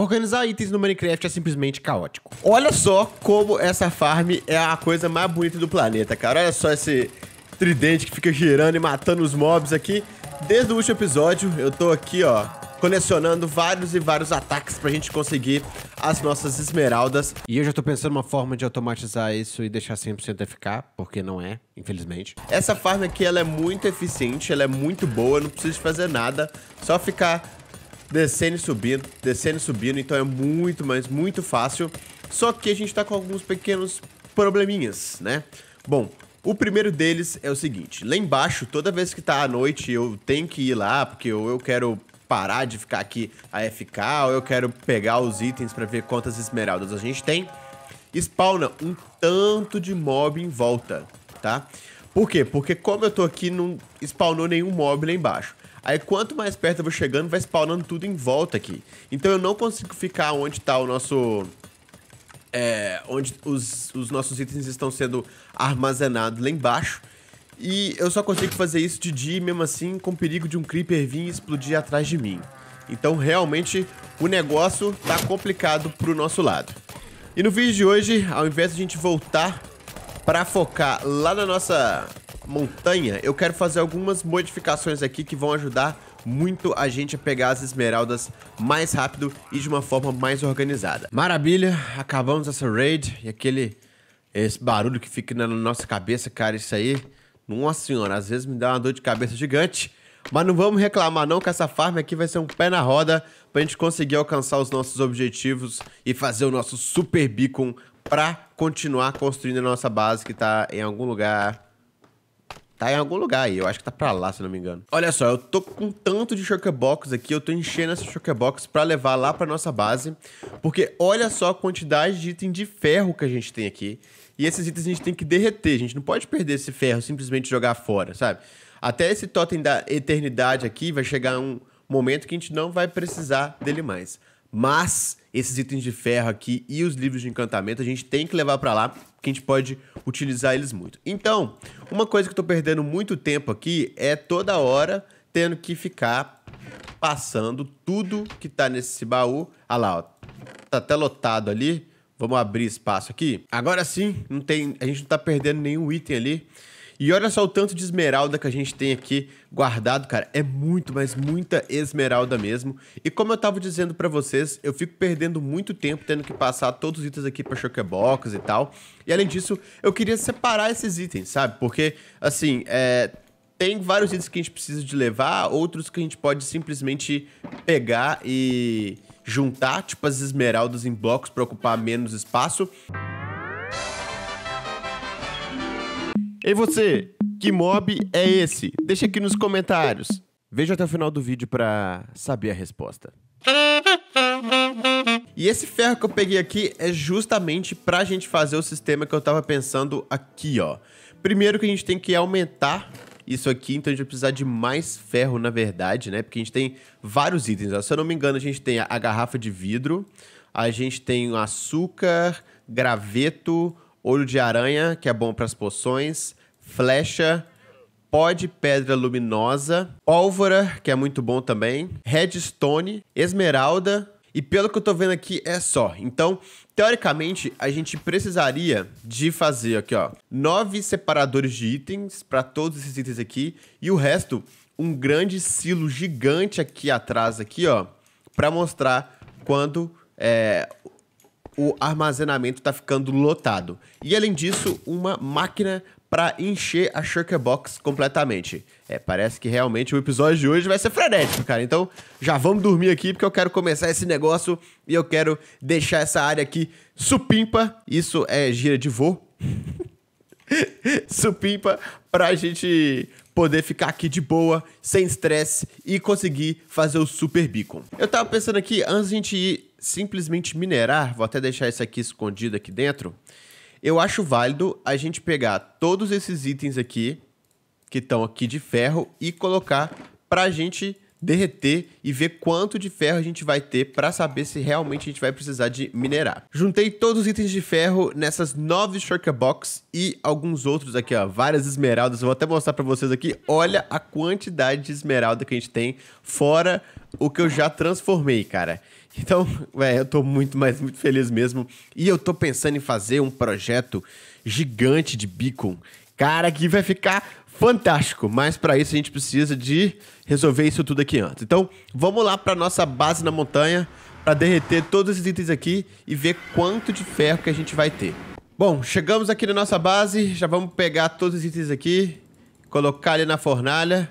Organizar itens no Minecraft é simplesmente caótico. Olha só como essa farm é a coisa mais bonita do planeta, cara. Olha só esse tridente que fica girando e matando os mobs aqui. Desde o último episódio, eu tô aqui, ó, colecionando vários e vários ataques pra gente conseguir as nossas esmeraldas. E eu já tô pensando uma forma de automatizar isso e deixar 100% FK, porque não é, infelizmente. Essa farm aqui, ela é muito eficiente, ela é muito boa, não precisa fazer nada, só ficar descendo e subindo, descendo e subindo, então é muito, mas muito fácil. Só que a gente tá com alguns pequenos probleminhas, né? Bom, o primeiro deles é o seguinte, lá embaixo, toda vez que tá à noite, eu tenho que ir lá, porque eu, eu quero parar de ficar aqui a FK, ou eu quero pegar os itens para ver quantas esmeraldas a gente tem, spawna um tanto de mob em volta, tá? Por quê? Porque como eu tô aqui, não spawnou nenhum mob lá embaixo. Aí quanto mais perto eu vou chegando, vai spawnando tudo em volta aqui. Então eu não consigo ficar onde tá o nosso... É, onde os, os nossos itens estão sendo armazenados lá embaixo. E eu só consigo fazer isso de dia, mesmo assim, com perigo de um Creeper vir e explodir atrás de mim. Então, realmente, o negócio tá complicado pro nosso lado. E no vídeo de hoje, ao invés de a gente voltar para focar lá na nossa montanha, eu quero fazer algumas modificações aqui que vão ajudar muito a gente a pegar as esmeraldas mais rápido e de uma forma mais organizada. Maravilha, acabamos essa raid e aquele esse barulho que fica na nossa cabeça, cara, isso aí, nossa senhora, às vezes me dá uma dor de cabeça gigante. Mas não vamos reclamar não que essa farm aqui vai ser um pé na roda pra gente conseguir alcançar os nossos objetivos e fazer o nosso super beacon pra continuar construindo a nossa base que tá em algum lugar Tá em algum lugar aí. Eu acho que tá pra lá, se não me engano. Olha só, eu tô com tanto de Shockerbox aqui. Eu tô enchendo essa Shockerbox pra levar lá pra nossa base. Porque olha só a quantidade de item de ferro que a gente tem aqui. E esses itens a gente tem que derreter. A gente não pode perder esse ferro simplesmente jogar fora, sabe? Até esse totem da eternidade aqui vai chegar um momento que a gente não vai precisar dele mais. Mas esses itens de ferro aqui e os livros de encantamento a gente tem que levar para lá, porque a gente pode utilizar eles muito. Então, uma coisa que eu tô perdendo muito tempo aqui é toda hora tendo que ficar passando tudo que tá nesse baú. Ah lá, ó. Tá até lotado ali. Vamos abrir espaço aqui. Agora sim, não tem, a gente não tá perdendo nenhum item ali. E olha só o tanto de esmeralda que a gente tem aqui guardado, cara. É muito, mas muita esmeralda mesmo. E como eu tava dizendo para vocês, eu fico perdendo muito tempo tendo que passar todos os itens aqui pra Chokebox e tal. E além disso, eu queria separar esses itens, sabe? Porque, assim, é, tem vários itens que a gente precisa de levar, outros que a gente pode simplesmente pegar e juntar, tipo as esmeraldas em blocos para ocupar menos espaço. E você, que mob é esse? Deixa aqui nos comentários. Veja até o final do vídeo para saber a resposta. E esse ferro que eu peguei aqui é justamente para a gente fazer o sistema que eu estava pensando aqui, ó. Primeiro que a gente tem que aumentar isso aqui, então a gente vai precisar de mais ferro, na verdade, né? Porque a gente tem vários itens, ó. se eu não me engano, a gente tem a garrafa de vidro, a gente tem açúcar, graveto, olho de aranha, que é bom para as poções, flecha, pó de pedra luminosa, pólvora, que é muito bom também, redstone, esmeralda, e pelo que eu tô vendo aqui é só. Então, teoricamente, a gente precisaria de fazer aqui, ó, nove separadores de itens para todos esses itens aqui e o resto um grande silo gigante aqui atrás aqui, ó, para mostrar quando é, o armazenamento está ficando lotado. E além disso, uma máquina para encher a Shulker Box completamente. É, parece que realmente o episódio de hoje vai ser frenético, cara. Então, já vamos dormir aqui porque eu quero começar esse negócio e eu quero deixar essa área aqui supimpa. Isso é gira de vô. supimpa pra gente poder ficar aqui de boa, sem estresse e conseguir fazer o Super Beacon. Eu tava pensando aqui, antes de a gente ir simplesmente minerar, vou até deixar isso aqui escondido aqui dentro. Eu acho válido a gente pegar todos esses itens aqui, que estão aqui de ferro, e colocar para a gente derreter e ver quanto de ferro a gente vai ter para saber se realmente a gente vai precisar de minerar. Juntei todos os itens de ferro nessas nove shulker box e alguns outros aqui, ó, várias esmeraldas. vou até mostrar para vocês aqui. Olha a quantidade de esmeralda que a gente tem fora o que eu já transformei, cara. Então, eu tô muito, mas muito feliz mesmo. E eu tô pensando em fazer um projeto gigante de beacon. Cara, que vai ficar fantástico, mas para isso a gente precisa de resolver isso tudo aqui antes. Então, vamos lá para nossa base na montanha para derreter todos esses itens aqui e ver quanto de ferro que a gente vai ter. Bom, chegamos aqui na nossa base, já vamos pegar todos os itens aqui, colocar ali na fornalha.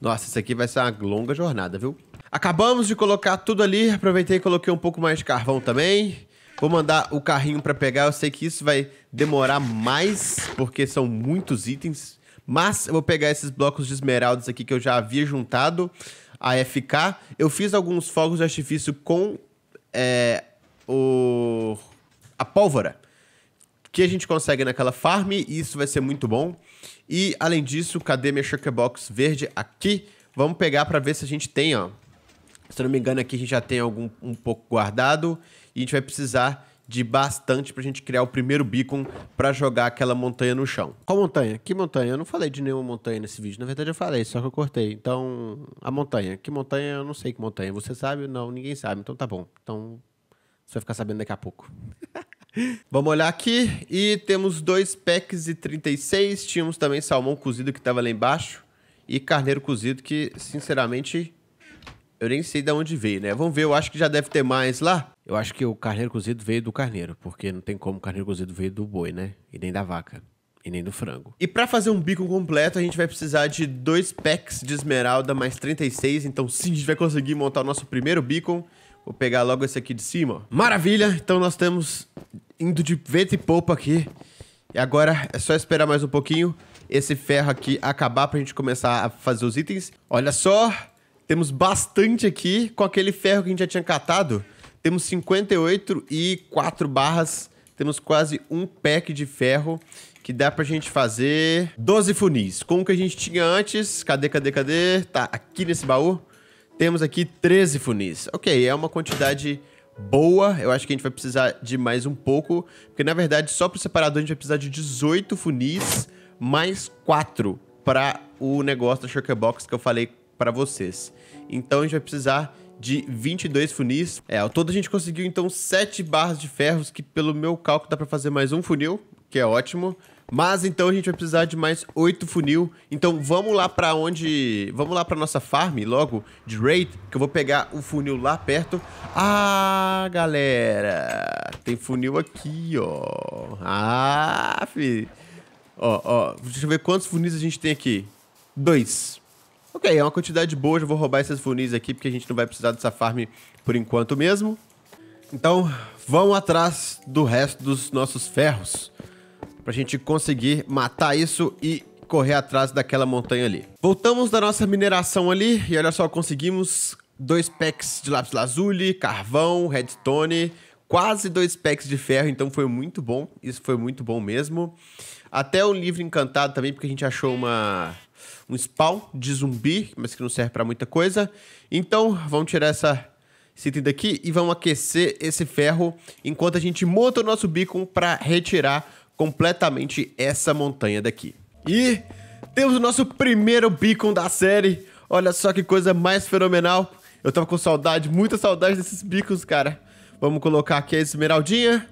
Nossa, isso aqui vai ser uma longa jornada, viu? Acabamos de colocar tudo ali. Aproveitei e coloquei um pouco mais de carvão também. Vou mandar o carrinho para pegar. Eu sei que isso vai demorar mais, porque são muitos itens. Mas eu vou pegar esses blocos de esmeraldas aqui que eu já havia juntado a FK. Eu fiz alguns fogos de artifício com é, o... a pólvora. Que a gente consegue naquela farm, e isso vai ser muito bom. E além disso, cadê minha Shulker Box verde aqui? Vamos pegar para ver se a gente tem, ó. Se eu não me engano, aqui a gente já tem algum um pouco guardado e a gente vai precisar de bastante para a gente criar o primeiro beacon para jogar aquela montanha no chão. Qual montanha? Que montanha? Eu não falei de nenhuma montanha nesse vídeo. Na verdade, eu falei, só que eu cortei. Então, a montanha. Que montanha? Eu não sei que montanha. Você sabe? Não, ninguém sabe. Então tá bom. Então, você vai ficar sabendo daqui a pouco. Vamos olhar aqui. E temos dois packs de 36. Tínhamos também salmão cozido que estava lá embaixo. E carneiro cozido que, sinceramente, eu nem sei de onde veio, né? Vamos ver, eu acho que já deve ter mais lá. Eu acho que o carneiro cozido veio do carneiro, porque não tem como o carneiro cozido veio do boi, né? E nem da vaca. E nem do frango. E para fazer um bico completo, a gente vai precisar de dois packs de esmeralda mais 36. Então sim, a gente vai conseguir montar o nosso primeiro beacon. Vou pegar logo esse aqui de cima. Maravilha! Então nós estamos indo de vento e poupa aqui. E agora é só esperar mais um pouquinho esse ferro aqui acabar pra gente começar a fazer os itens. Olha só! Temos bastante aqui com aquele ferro que a gente já tinha catado. Temos 58 e 4 barras. Temos quase um pack de ferro que dá pra gente fazer 12 funis. Como que a gente tinha antes? Cadê, cadê, cadê? Tá, aqui nesse baú. Temos aqui 13 funis. Ok, é uma quantidade boa. Eu acho que a gente vai precisar de mais um pouco. Porque, na verdade, só pro separador a gente vai precisar de 18 funis mais 4 para o negócio da Shulker Box que eu falei para vocês. Então a gente vai precisar de 22 funis. É, ao todo a gente conseguiu então 7 barras de ferros, que pelo meu cálculo dá para fazer mais um funil, que é ótimo. Mas então a gente vai precisar de mais 8 funil. Então vamos lá para onde, vamos lá para nossa farm logo de raid, que eu vou pegar o funil lá perto. Ah, galera, tem funil aqui, ó. Ah, fi. Ó, ó, deixa eu ver quantos funis a gente tem aqui. Dois. Ok, é uma quantidade boa, já vou roubar esses funis aqui, porque a gente não vai precisar dessa farm por enquanto mesmo. Então, vamos atrás do resto dos nossos ferros, pra gente conseguir matar isso e correr atrás daquela montanha ali. Voltamos da nossa mineração ali, e olha só, conseguimos dois packs de lápis lazuli, carvão, redstone, quase dois packs de ferro, então foi muito bom, isso foi muito bom mesmo. Até o livro encantado também, porque a gente achou uma um spawn de zumbi, mas que não serve para muita coisa. Então, vamos tirar essa, esse item daqui e vamos aquecer esse ferro enquanto a gente monta o nosso beacon para retirar completamente essa montanha daqui. E temos o nosso primeiro beacon da série. Olha só que coisa mais fenomenal. Eu tava com saudade, muita saudade desses beacons, cara. Vamos colocar aqui a esmeraldinha.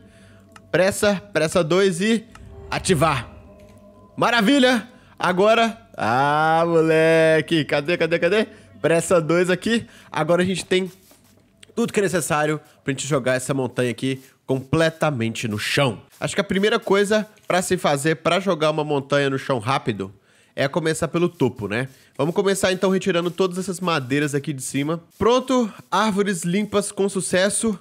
Pressa, pressa 2 e ativar. Maravilha! Agora. Ah, moleque! Cadê, cadê, cadê? Pressa 2 aqui. Agora a gente tem tudo que é necessário pra gente jogar essa montanha aqui completamente no chão. Acho que a primeira coisa para se fazer para jogar uma montanha no chão rápido é começar pelo topo, né? Vamos começar então retirando todas essas madeiras aqui de cima. Pronto, árvores limpas com sucesso.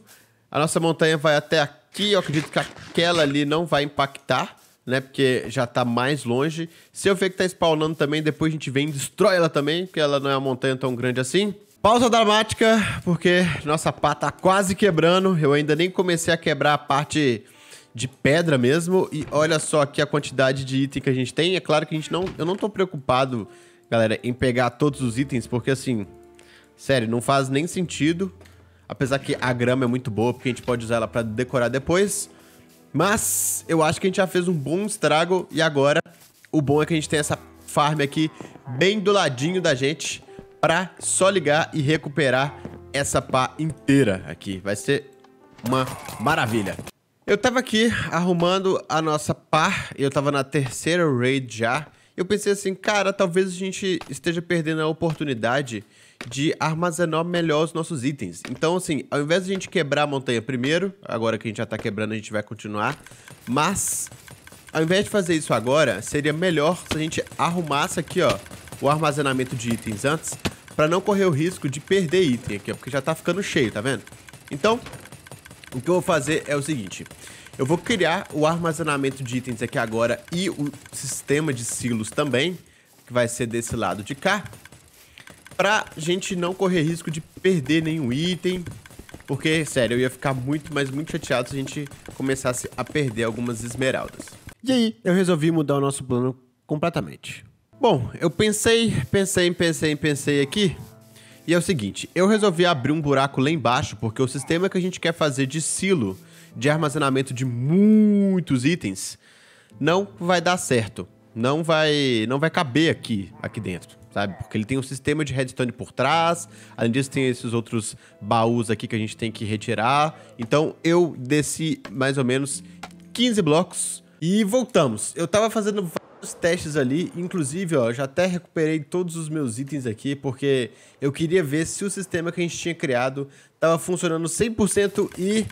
A nossa montanha vai até aqui, eu acredito que aquela ali não vai impactar né? Porque já tá mais longe. Se eu ver que tá spawnando também, depois a gente vem e destrói ela também, porque ela não é uma montanha tão grande assim. Pausa dramática, porque nossa pá tá quase quebrando. Eu ainda nem comecei a quebrar a parte de pedra mesmo. E olha só aqui a quantidade de item que a gente tem. É claro que a gente não... Eu não tô preocupado, galera, em pegar todos os itens, porque assim... Sério, não faz nem sentido. Apesar que a grama é muito boa, porque a gente pode usar ela pra decorar depois. Mas eu acho que a gente já fez um bom estrago e agora o bom é que a gente tem essa farm aqui bem do ladinho da gente para só ligar e recuperar essa pá inteira aqui. Vai ser uma maravilha. Eu tava aqui arrumando a nossa pá, eu tava na terceira raid já. Eu pensei assim, cara, talvez a gente esteja perdendo a oportunidade de armazenar melhor os nossos itens. Então, assim, ao invés de a gente quebrar a montanha primeiro, agora que a gente já tá quebrando, a gente vai continuar, mas ao invés de fazer isso agora, seria melhor se a gente arrumasse aqui, ó, o armazenamento de itens antes, para não correr o risco de perder item aqui, ó, porque já tá ficando cheio, tá vendo? Então, o que eu vou fazer é o seguinte, eu vou criar o armazenamento de itens aqui agora e o sistema de silos também, que vai ser desse lado de cá, pra gente não correr risco de perder nenhum item. Porque, sério, eu ia ficar muito, mas muito chateado se a gente começasse a perder algumas esmeraldas. E aí, eu resolvi mudar o nosso plano completamente. Bom, eu pensei, pensei, pensei, pensei aqui. E é o seguinte, eu resolvi abrir um buraco lá embaixo, porque o sistema que a gente quer fazer de silo, de armazenamento de muitos itens, não vai dar certo. Não vai, não vai caber aqui, aqui dentro sabe? Porque ele tem um sistema de redstone por trás, além disso tem esses outros baús aqui que a gente tem que retirar. Então eu desci mais ou menos 15 blocos e voltamos. Eu tava fazendo vários testes ali, inclusive, ó, já até recuperei todos os meus itens aqui, porque eu queria ver se o sistema que a gente tinha criado tava funcionando 100% e...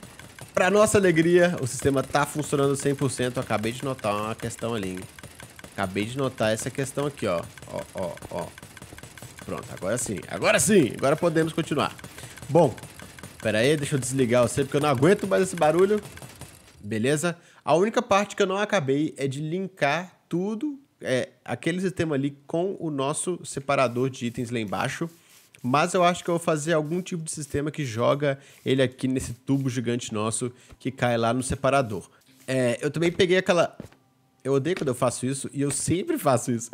Pra nossa alegria, o sistema tá funcionando 100%, acabei de notar uma questão ali. Acabei de notar essa questão aqui, ó. Ó, ó, ó. Pronto, agora sim. Agora sim! Agora podemos continuar. Bom, pera aí, deixa eu desligar você, porque eu não aguento mais esse barulho. Beleza? A única parte que eu não acabei é de linkar tudo, é, aquele sistema ali com o nosso separador de itens lá embaixo. Mas eu acho que eu vou fazer algum tipo de sistema que joga ele aqui nesse tubo gigante nosso que cai lá no separador. É, eu também peguei aquela eu odeio quando eu faço isso e eu sempre faço isso.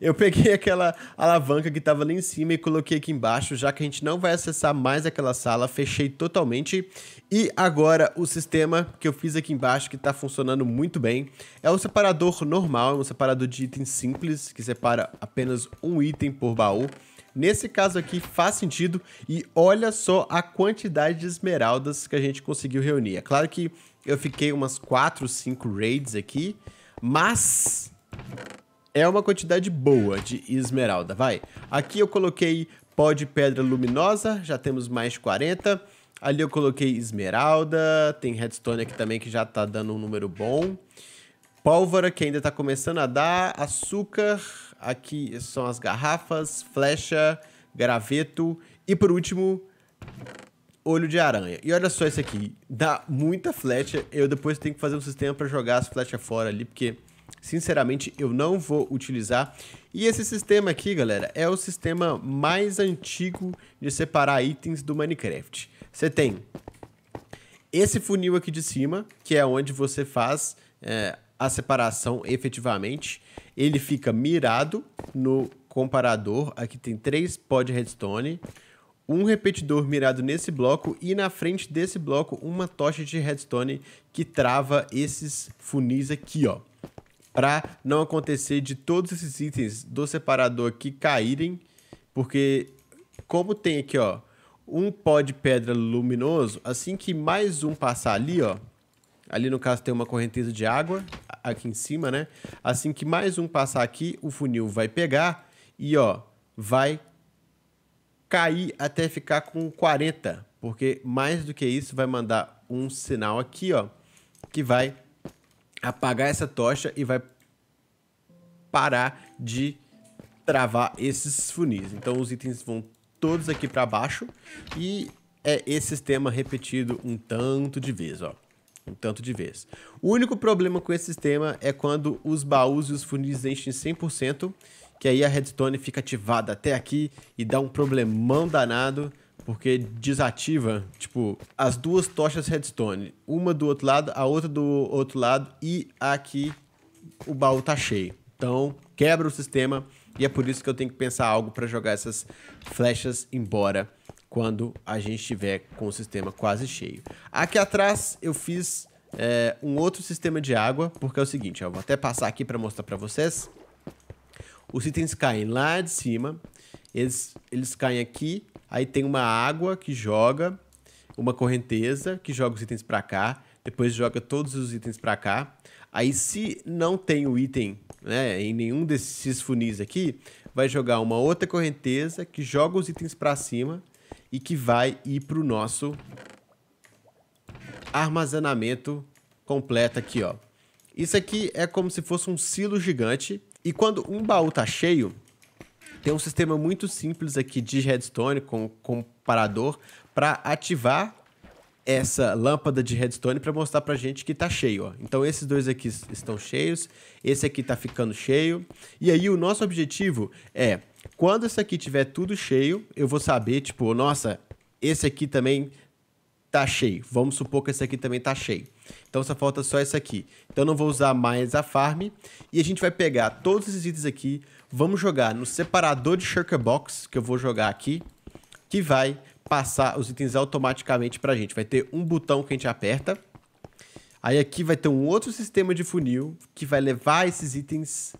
Eu peguei aquela alavanca que estava lá em cima e coloquei aqui embaixo, já que a gente não vai acessar mais aquela sala, fechei totalmente. E agora o sistema que eu fiz aqui embaixo, que está funcionando muito bem, é o um separador normal, é um separador de itens simples, que separa apenas um item por baú. Nesse caso aqui faz sentido e olha só a quantidade de esmeraldas que a gente conseguiu reunir. É claro que eu fiquei umas 4, 5 raids aqui, mas é uma quantidade boa de esmeralda, vai. Aqui eu coloquei pó de pedra luminosa, já temos mais 40. Ali eu coloquei esmeralda, tem redstone aqui também que já tá dando um número bom. Pólvora, que ainda tá começando a dar, açúcar, aqui são as garrafas, flecha, graveto e por último, olho de aranha. E olha só isso aqui. Dá muita flecha. Eu depois tenho que fazer um sistema para jogar as flechas fora ali, porque, sinceramente, eu não vou utilizar. E esse sistema aqui, galera, é o sistema mais antigo de separar itens do Minecraft. Você tem esse funil aqui de cima, que é onde você faz é, a separação efetivamente. Ele fica mirado no comparador. Aqui tem três pó redstone um repetidor mirado nesse bloco e na frente desse bloco uma tocha de redstone que trava esses funis aqui, ó. Pra não acontecer de todos esses itens do separador aqui caírem, porque como tem aqui, ó, um pó de pedra luminoso, assim que mais um passar ali, ó, ali no caso tem uma correnteza de água aqui em cima, né? Assim que mais um passar aqui, o funil vai pegar e, ó, vai cair até ficar com 40, porque mais do que isso vai mandar um sinal aqui, ó, que vai apagar essa tocha e vai parar de travar esses funis. Então os itens vão todos aqui para baixo e é esse sistema repetido um tanto de vezes, ó. Um tanto de vezes. O único problema com esse sistema é quando os baús e os funis enchem 100% que aí a redstone fica ativada até aqui e dá um problemão danado, porque desativa, tipo, as duas tochas redstone, uma do outro lado, a outra do outro lado e aqui o baú tá cheio. Então, quebra o sistema e é por isso que eu tenho que pensar algo para jogar essas flechas embora quando a gente estiver com o sistema quase cheio. Aqui atrás eu fiz é, um outro sistema de água, porque é o seguinte, eu vou até passar aqui para mostrar para vocês. Os itens caem lá de cima, eles, eles caem aqui, aí tem uma água que joga, uma correnteza que joga os itens para cá, depois joga todos os itens para cá. Aí se não tem o item né, em nenhum desses funis aqui, vai jogar uma outra correnteza que joga os itens para cima e que vai ir para o nosso armazenamento completo aqui, ó. Isso aqui é como se fosse um silo gigante e quando um baú tá cheio, tem um sistema muito simples aqui de redstone com comparador para ativar essa lâmpada de redstone para mostrar pra gente que tá cheio, ó. Então esses dois aqui estão cheios, esse aqui tá ficando cheio. E aí o nosso objetivo é, quando esse aqui tiver tudo cheio, eu vou saber, tipo, nossa, esse aqui também tá cheio. Vamos supor que esse aqui também tá cheio. Então só falta só essa aqui. Então não vou usar mais a farm. E a gente vai pegar todos esses itens aqui. Vamos jogar no separador de shirker box, que eu vou jogar aqui. Que vai passar os itens automaticamente pra gente. Vai ter um botão que a gente aperta. Aí aqui vai ter um outro sistema de funil que vai levar esses itens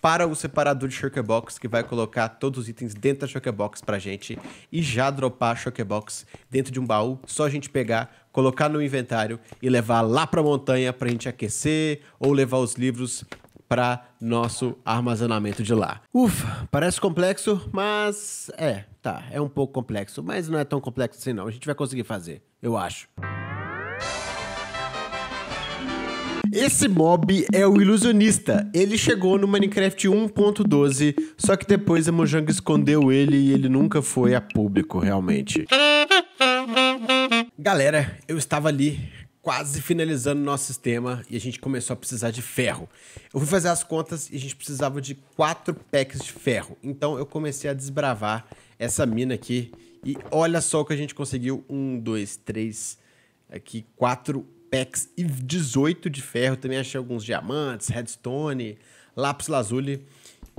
para o separador de Shulkerbox, que vai colocar todos os itens dentro da para pra gente e já dropar a Shulkerbox dentro de um baú, só a gente pegar, colocar no inventário e levar lá pra montanha pra gente aquecer ou levar os livros para nosso armazenamento de lá. Ufa, parece complexo, mas é, tá, é um pouco complexo, mas não é tão complexo assim não. A gente vai conseguir fazer, eu acho. Esse mob é o Ilusionista. Ele chegou no Minecraft 1.12, só que depois a Mojang escondeu ele e ele nunca foi a público, realmente. Galera, eu estava ali quase finalizando nosso sistema e a gente começou a precisar de ferro. Eu fui fazer as contas e a gente precisava de quatro packs de ferro. Então eu comecei a desbravar essa mina aqui e olha só o que a gente conseguiu. Um, dois, três, aqui, quatro packs e 18 de ferro. Também achei alguns diamantes, redstone, lápis lazuli.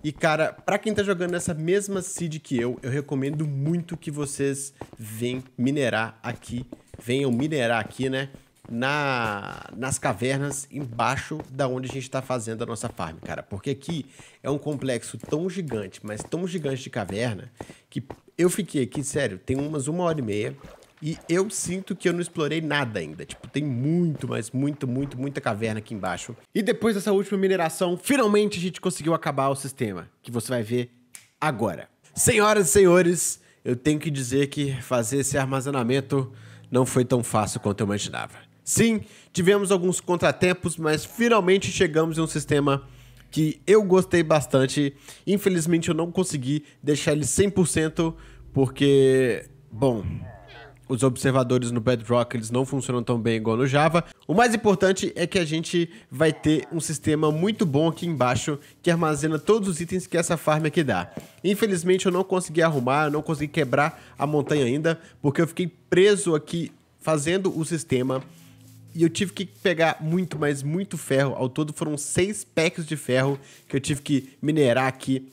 E, cara, pra quem tá jogando nessa mesma seed que eu, eu recomendo muito que vocês venham minerar aqui, venham minerar aqui, né? Na, nas cavernas embaixo da onde a gente está fazendo a nossa farm, cara. Porque aqui é um complexo tão gigante, mas tão gigante de caverna, que eu fiquei aqui, sério, tem umas uma hora e meia e eu sinto que eu não explorei nada ainda. Tipo, tem muito, mas muito, muito, muita caverna aqui embaixo. E depois dessa última mineração, finalmente a gente conseguiu acabar o sistema, que você vai ver agora. Senhoras e senhores, eu tenho que dizer que fazer esse armazenamento não foi tão fácil quanto eu imaginava. Sim, tivemos alguns contratempos, mas finalmente chegamos em um sistema que eu gostei bastante. Infelizmente eu não consegui deixar ele 100% porque, bom, os observadores no Bedrock eles não funcionam tão bem igual no Java. O mais importante é que a gente vai ter um sistema muito bom aqui embaixo que armazena todos os itens que essa farm aqui dá. Infelizmente eu não consegui arrumar, eu não consegui quebrar a montanha ainda, porque eu fiquei preso aqui fazendo o sistema e eu tive que pegar muito, mas muito ferro. Ao todo foram seis packs de ferro que eu tive que minerar aqui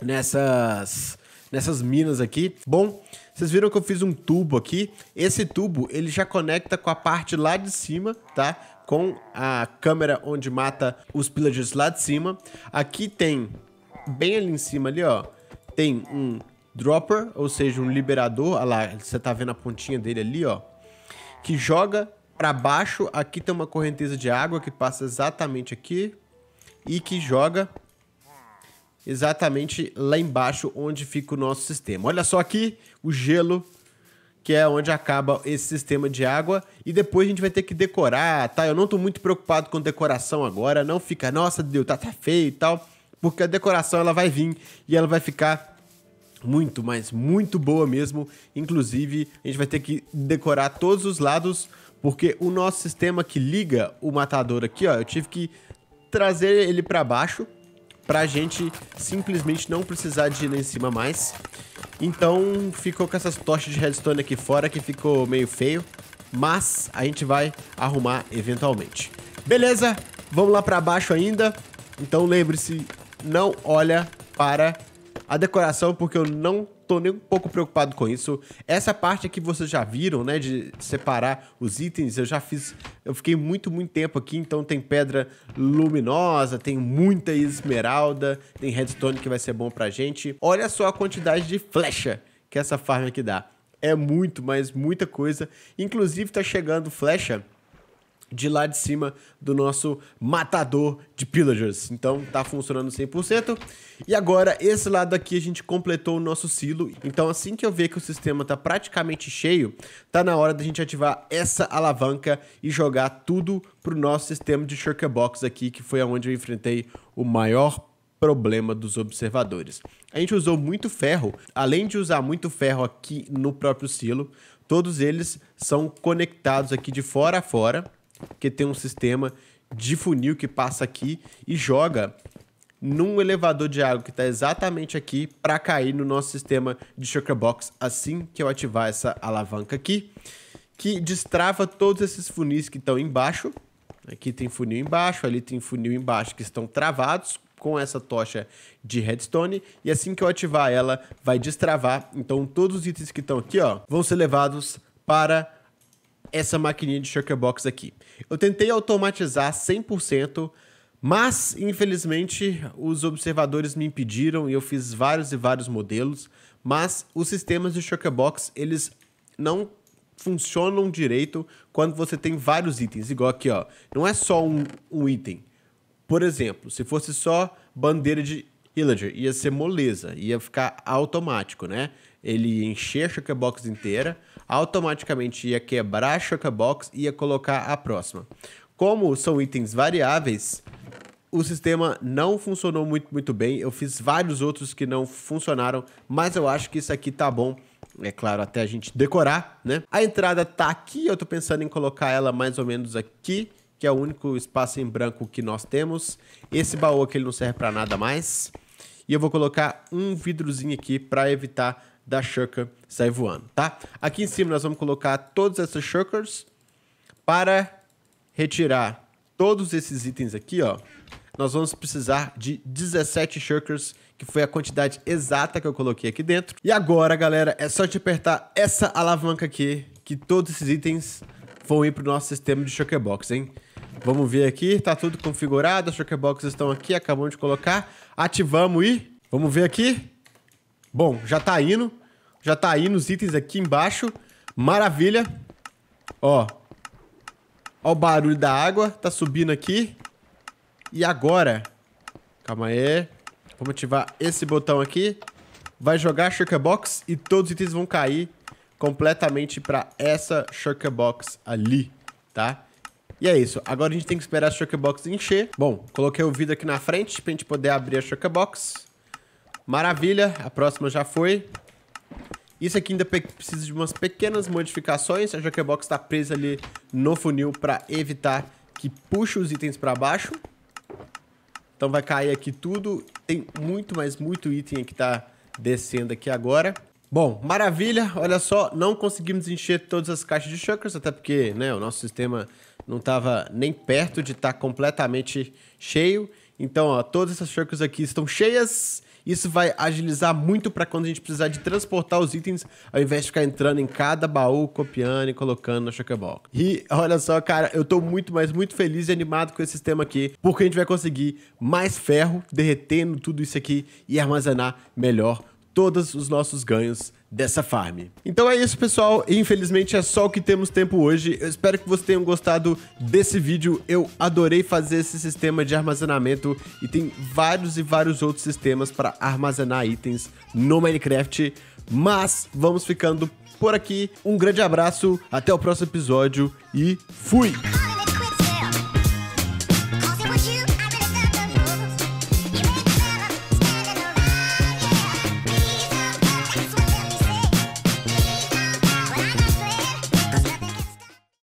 nessas, nessas minas aqui. Bom, vocês viram que eu fiz um tubo aqui? Esse tubo, ele já conecta com a parte lá de cima, tá? Com a câmera onde mata os pillagers lá de cima. Aqui tem, bem ali em cima ali, ó, tem um dropper, ou seja, um liberador. Olha lá, você tá vendo a pontinha dele ali, ó. Que joga para baixo. Aqui tem uma correnteza de água que passa exatamente aqui. E que joga exatamente lá embaixo onde fica o nosso sistema. Olha só aqui o gelo, que é onde acaba esse sistema de água. E depois a gente vai ter que decorar, tá? Eu não estou muito preocupado com decoração agora. Não fica, nossa, deu, tá, tá feio e tal. Porque a decoração ela vai vir e ela vai ficar muito, mas muito boa mesmo. Inclusive, a gente vai ter que decorar todos os lados, porque o nosso sistema que liga o matador aqui, ó, eu tive que trazer ele para baixo pra gente simplesmente não precisar de ir lá em cima mais. Então ficou com essas tochas de redstone aqui fora que ficou meio feio, mas a gente vai arrumar eventualmente. Beleza, vamos lá pra baixo ainda. Então lembre-se, não olha para a decoração, porque eu não tô nem um pouco preocupado com isso. Essa parte aqui vocês já viram, né? De separar os itens, eu já fiz. Eu fiquei muito, muito tempo aqui, então tem pedra luminosa, tem muita esmeralda, tem redstone que vai ser bom pra gente. Olha só a quantidade de flecha que essa farm aqui dá. É muito, mas muita coisa. Inclusive, tá chegando flecha de lá de cima do nosso matador de pillagers. Então tá funcionando 100%. E agora esse lado aqui a gente completou o nosso silo. Então assim que eu ver que o sistema tá praticamente cheio, tá na hora da gente ativar essa alavanca e jogar tudo pro nosso sistema de shulker box aqui, que foi aonde eu enfrentei o maior problema dos observadores. A gente usou muito ferro, além de usar muito ferro aqui no próprio silo, todos eles são conectados aqui de fora a fora que tem um sistema de funil que passa aqui e joga num elevador de água que está exatamente aqui para cair no nosso sistema de Chakra Box assim que eu ativar essa alavanca aqui, que destrava todos esses funis que estão embaixo. Aqui tem funil embaixo, ali tem funil embaixo que estão travados com essa tocha de redstone e assim que eu ativar ela vai destravar. Então todos os itens que estão aqui, ó, vão ser levados para essa maquininha de box aqui. Eu tentei automatizar 100%, mas infelizmente os observadores me impediram e eu fiz vários e vários modelos, mas os sistemas de box eles não funcionam direito quando você tem vários itens, igual aqui, ó. Não é só um, um item. Por exemplo, se fosse só bandeira de Illager, ia ser moleza, ia ficar automático, né? Ele ia encher a chockbox inteira, automaticamente ia quebrar a chockbox e ia colocar a próxima. Como são itens variáveis, o sistema não funcionou muito, muito bem. Eu fiz vários outros que não funcionaram, mas eu acho que isso aqui tá bom é claro, até a gente decorar, né? A entrada tá aqui, eu tô pensando em colocar ela mais ou menos aqui, que é o único espaço em branco que nós temos. Esse baú aqui não serve para nada mais. E eu vou colocar um vidrozinho aqui para evitar da shulker sair voando, tá? Aqui em cima nós vamos colocar todas essas shulkers para retirar todos esses itens aqui, ó. Nós vamos precisar de 17 shulkers, que foi a quantidade exata que eu coloquei aqui dentro. E agora, galera, é só te apertar essa alavanca aqui, que todos esses itens vão ir pro nosso sistema de shulker box, hein? Vamos ver aqui, tá tudo configurado, as Shockerboxes estão aqui, acabamos de colocar. Ativamos e... Vamos ver aqui. Bom, já tá indo. Já tá indo os itens aqui embaixo. Maravilha. Ó. Ó o barulho da água, tá subindo aqui. E agora... Calma aí. Vamos ativar esse botão aqui. Vai jogar a Shulker Box e todos os itens vão cair completamente para essa Shulker Box ali, tá? E é isso. Agora a gente tem que esperar a Shockbox encher. Bom, coloquei o vidro aqui na frente pra gente poder abrir a Shockbox. Maravilha, a próxima já foi. Isso aqui ainda precisa de umas pequenas modificações. A Jokerbox está presa ali no funil para evitar que puxe os itens para baixo. Então vai cair aqui tudo. Tem muito, mas muito item que está descendo aqui agora. Bom, maravilha. Olha só, não conseguimos encher todas as caixas de chakras, até porque né, o nosso sistema não estava nem perto de estar tá completamente cheio. Então, ó, todas essas shurikens aqui estão cheias. Isso vai agilizar muito para quando a gente precisar de transportar os itens, ao invés de ficar entrando em cada baú, copiando e colocando na box E olha só, cara, eu estou muito, mas muito feliz e animado com esse sistema aqui, porque a gente vai conseguir mais ferro derretendo tudo isso aqui e armazenar melhor todos os nossos ganhos dessa farm. Então é isso, pessoal. Infelizmente é só o que temos tempo hoje. Eu espero que vocês tenham gostado desse vídeo. Eu adorei fazer esse sistema de armazenamento e tem vários e vários outros sistemas para armazenar itens no Minecraft. Mas vamos ficando por aqui. Um grande abraço, até o próximo episódio e fui!